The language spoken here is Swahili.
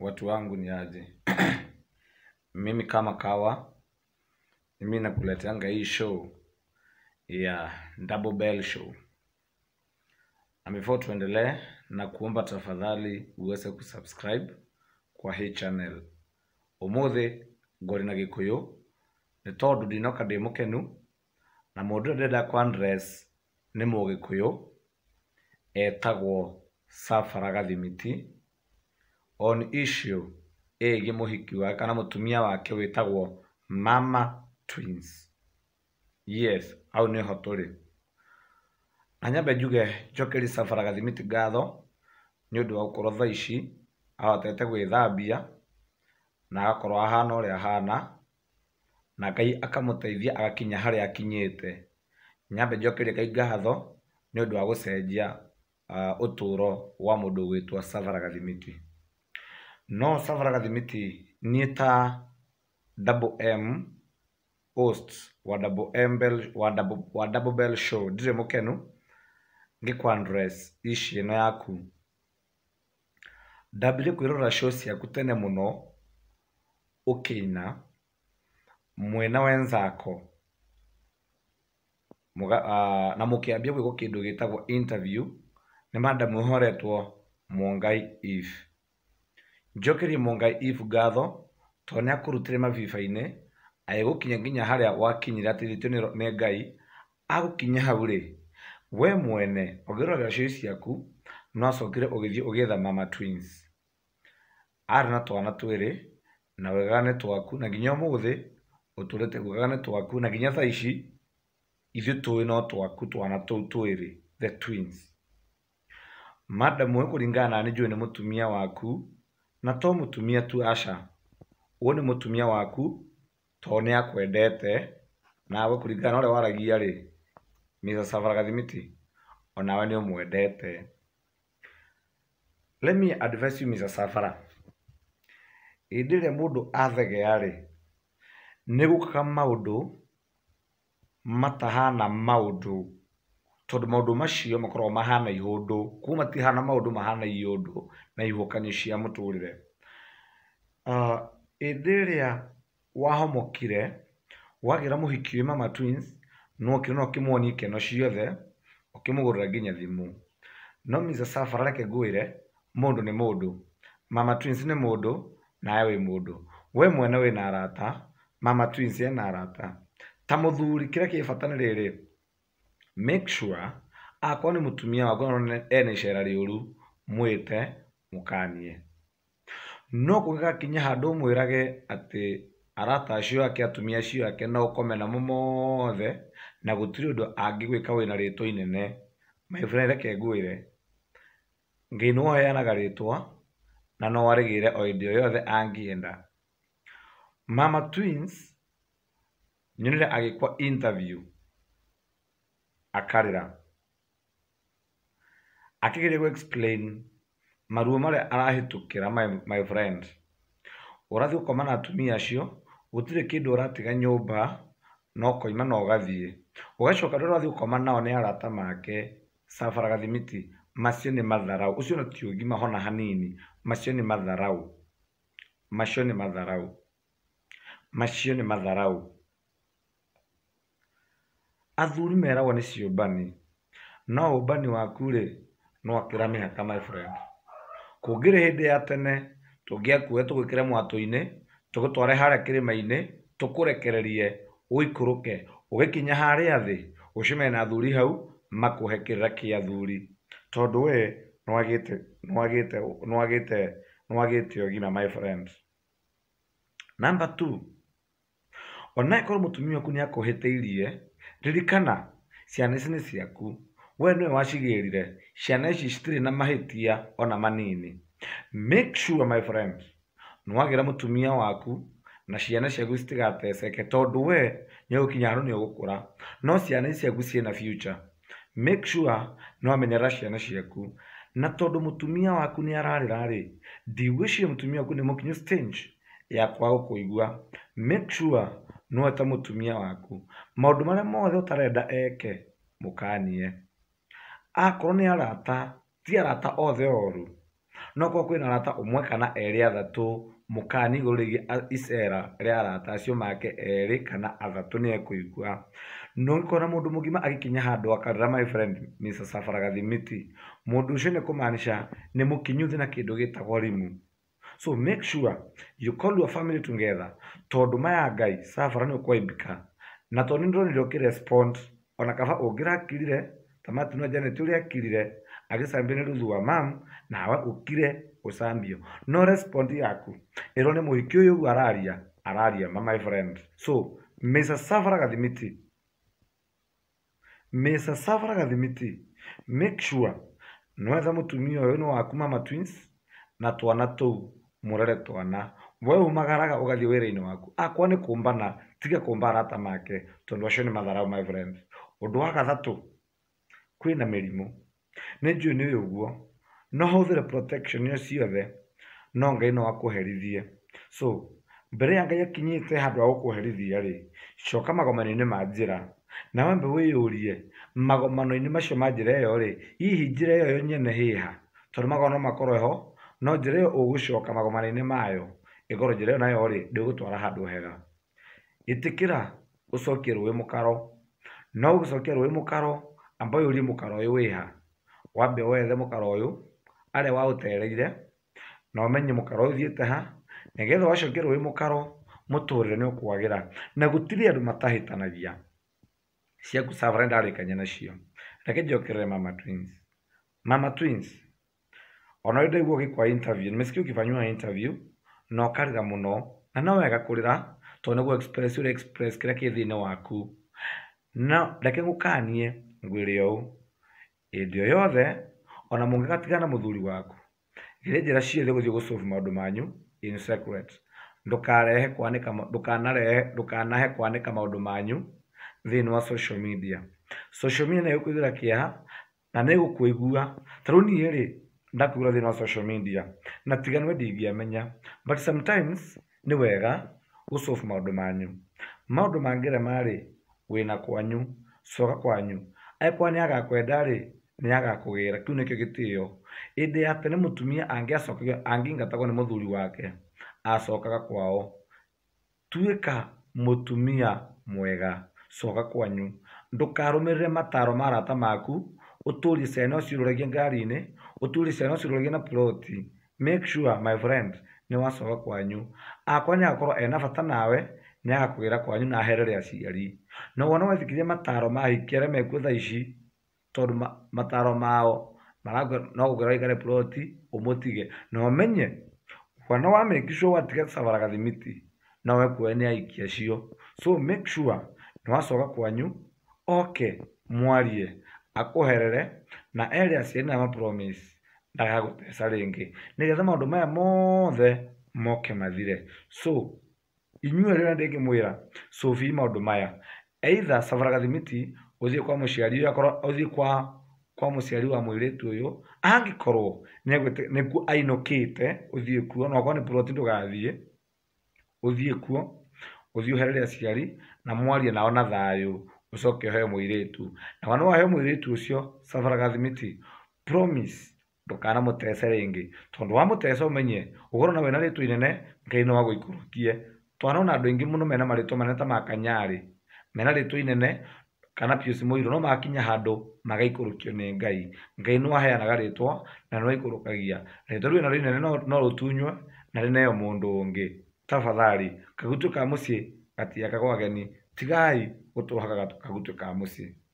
watu wangu ni aje? mimi kama Kawa, mimi nakuletanga hii show ya Double Bell Show, na tuendelee, na kuomba tafadhali uweze kusubscribe kwa hii channel umuthi ngori na gikuyu ni tondu ndinoka ndi mukenu na mundu ndenda kwa andres ni mugikuyu etagwo safaragathimiti Gathimiti on issue ĩgiĩ muhiki wake kana mutumia wake witagwo mama twins yes au nĩho hotori na nyambe njuge jokeri sabara gathimiti ngatho nĩ ũndũ wa gũkorwo thaa ici ahotete gwĩthambia na agakorwo ahana ũrĩa ahana na ngai akamũteithia agakinya harĩa akinyĩte nyambe njokerie ngai ngatho nĩ ũndũ wa gũcenjia uh, ũtũũro wa mũndũ ũgwĩtwo sabara gathimiti no safraga miti nita double m host wa double m bell wa double wa double bell show dire mukenu ngikwandress ishi no yaku dabire kwirora show yaku tene muno ukiina mwena wenzako Muga, uh, na mukiambia gwikwo kindu gitagwo interview ni madam mwihoretwo mongai Eve Njũkĩria Mũngai Eve ngatho tondũ nĩakurutire maviva-inĩ agĩgũkinyia nginya harĩa wakinyire atĩithĩtio nĩ Ngai agũkinyia hau rĩ we mwene ũngĩrorera yaku ciaku sokire ũgĩthiĩ ũgĩetha Mama Twins arĩ na twana twĩrĩ na wegane twaku na nginya ũmũthĩ ũtũrĩte wegega nĩ twaku na nginya thaa ici ithuĩ tũĩ no twaku twana tũu twĩrĩ the twins madamu ũyũ kuringana na niĩ njũĩ nĩ waku na to mũtumia tu aca ũyũ nĩ mũtumia waku to nĩ akwendete nawe kũringana na ũrĩa waragia rĩ Mr. gathimiti onawe nĩ ũmwendete let me advise you Mr. Savara hĩndĩ ĩrĩa mũndũ athegea rĩ nĩ gũkaga maũndũ matahana maũndũ tondũ maũndũ macio makoragwo mahana ihũndũ kuma matihana maũndũ mahana ihũndũ na ihuhũkanio cia mũtũrĩre ĩndĩ ĩrĩa wahomokire wagĩra mũhiki wĩ Mama Twins na ũkĩmuonia ikeno ciothe ũkĩmũgũrĩra nginya thimũ. No Mr Safari reke ngwĩre mũndũ nĩ mũndũ, Mama Twins nĩ mũndũ nawe wĩ mũndũ. We mwene wĩna arata, Mama Twins ena arata. Ta mũthuri kĩrĩa kĩ bata nĩ rĩrĩ, make sure akorwo nĩ mũtumia waku ena icera rĩũru mwĩte mũkanie no kinya handu mwirage ati arata acio ake atumia acio ake no ukome namo mothe na gũtirĩ ũndũ angĩgwĩka wĩna rĩtwa inene my friend reke ngwĩre Ngai nĩ na garitwa na no warigire o hĩndĩ o yothe angienda Mama Twins nyonire agĩkwa interview akarira akĩgeria ku explain maruo maria arahitũkira my friend urathi gũkoma na atumia acio gũtirĩ kĩndũ ũratiga nyũmba no koima na å gacoka ũrĩa ũrathi gũkoma nao nä arata make sabaraga macio nä matharau ũcio no ti hona hanini macio nĩ matharau macio nä matharau macio nĩ matharau athuri meragwo nĩ ciũmbani no ũmbani waku-rĩ nĩ wakĩra mĩhaka my friend kungire hinde ya tene tungiakuire tugwikire mwatå-inĩ tũgũtware harĩa kĩrĩma-inĩ tũkũrekererie ũikũrũke ũgĩkinya harĩa thĩ na thuri hau makuhe kĩrĩra kĩa athuri tondu we nwagite nwagite nwagite nĩwagĩte ũgima my friends number 2 ona korwo mũtumia waku nĩakũhĩtĩirie ririkana ciana ici nĩ ciaku we niwe wacigĩrire ciana ici citirä na mahĩtia ona manini make sure my friends nĩwagĩra mutumia waku na ciana ciaku citigateceke tondũ we gå haro nĩũgũkũra no ciana ici ciaku ciä na future make sure nĩwamenyerera ciana ciaku na tondũ mutumia waku nĩ ararĩra rĩ ndigwĩciria mutumia waku nĩ mũkinyu stage ya kwaga kũigua make sure no wete mũtumia waku maũndũ marĩa mothe tarenda eke kanie akorwo nĩ arata ti arata othe oru no korwo kwĩna arata ũmwe kana erĩ athatũ mũkana igũrũ rĩgiĩ icera rĩa arata acio make erĩ kana athatũ nĩ ekũigua no ũkona mũndũ mũgima agĩkinya handũ akarĩra my friend Mr. Safaragathi Miti mũndũ ũcio nĩ kũmaanisha nĩ mũkinyu thĩ na kĩndũ gĩtagwo rimu so make sure you call your family together tondũ maya Ngai Safara nĩ ũkwaimbika na tondũ nĩ ndĩronire ũkĩ respond ona kaba ũngĩrakirire thamati no jane tuli akirire agisambire ruthu wa mamu nawe ukire usambio no respond yaku erone ni muhiki uyu araria araria mama my friend so mesa safara gathimiti mesa safara gathimiti make sure nwetha mutumio yo no akuma mama twins na twana to murere twana we umagaraga ugathii wira-ini waku akwa ni kumbana tige kumba arata make tondu acio ni matharau my friend undu wa kwĩna mĩrimũ nĩ njũĩ nĩũĩ ũguo no hũthĩre protectionio ciothe no Ngai no akũherithie so mbere ya Ngai akinyĩte handũ ha gũkũherithia rĩ coka magomano-inĩ ma njĩra na wambe wĩyũrie magomano-inĩ macio ma njĩra ĩyo rĩ hihi njĩra ĩyo yo nyene ha tondũ magomano makorwo ho no njĩra ĩyo ũgũcoka magomano-inĩ mayo ĩkorwo njĩra ĩyo nayo rĩ ndĩgũtwara handũ hega ĩtĩkĩra ũcokie rũĩ mũkaro no ũgũcokia rũĩ mũkaro ambayo yuri mukaro uyu wiha wambe wethe mukaro yu uyu wa waũtereire na ũmenye mukaro uyu thiĩte ha nigetha wacokerwo wi mukaro muturire ni ukwagira na gutiri andu matahitanagia ku savrenda savara kanyana nacio reke jokere mama twins mama twins ona ri ndaigua kwa interview nimesikia ũkĩfanyiwa interview na ũkarĩra muno na no wega kũrĩra tondũ nĩguo express ũrĩ express kira kĩ thĩinĩ waku na reke ngũkanie ngwĩre ũũ ndio yothe ona mũngĩgatigana muthuri mũthuri waku geria njĩra ciothe gũthiĩ gũsolve maũndũ manyu in secret ndũkarehe kwanĩka ndũkanarehe ndũkanahe kwanika maũndũ manyu thĩinĩ wa social media social media nayo kwĩgĩra kĩeha na nego kuigua taruni rĩu niĩ rĩ ndakwĩra wa social media na tiganwe ndingĩamenya but sometimes ni wega gũsolve maũndũ manyu maũndũ mangĩrema rĩ wĩna kwanyu coka kwanyu Akorwo nĩ agakwenda rĩ nĩ agakũgĩra kĩu nĩkĩo gĩtĩo ĩndĩ ya tene mũtumia angĩacokagio angĩingatagwo nĩ muthuri wake acokaga kwao tuĩka mutumia mwega coka kwanyu ndũkarũmĩrĩre mataro ma arata maku ũtũrie ciana ũciũrũragie ngari-inĩ ũtũrie ciana ũciũrũragie na ploti make sure my friend nĩ wacoka kwanyu akorwo nä agakorwo ena bata nawe nĩaga kũgĩra kwanyu na herere aciari no wona wathikĩrĩria mataro ma ahiki arĩa mekuo thaa ici tondũ mataro mao no gũkĩra ũikare ploti ũmũtige na menye wana wa make sure watiga gũcabaraga thimiti no wekuoya nĩ ahiki acio so make sure nĩ wacoka kwanyu oke mwarie herere na ere aciari na mapromise ndagagũteca rĩngĩ nĩgetha maũndũ maya mothe moke mathire so inyuĩ rĩrĩa ndĩngĩmwĩra Sophie maũndũ maya either sabaraga thimiti ũthiĩ kwa mũciari akorwo ũthiĩ kwa kwa mũciari wa mũirĩtu ũyũ angĩkorwo nĩkuo ainũkĩte ũthiĩ kuo na okorwo nĩ plot ndũgathiĩ ũthiĩ kuo ũthiĩ ũherere aciari na mwarie nao na thayũ ũcoke ũheo mũirĩtu na waheo mũirĩtu ũcio sabaraga thimiti promise ndũkanamũtece rĩngĩ tondũ wamũteca ũmenye ũkorwo na wĩna rĩtwa inene Ngai no agũikũrũkie twarona andå aingä må no mena marä manene ta makanyarä mena rä twa inene kana pius muiru no makinya rå kio nä ngai ngai nĩ waheanaga rĩtwa na rä twa rĩtwa na rä inene no tunywe na ndå å ngä tabathari kagutuä ka ciä gatiaka gwageni tigai gũtũhaka kagutuä ka ciä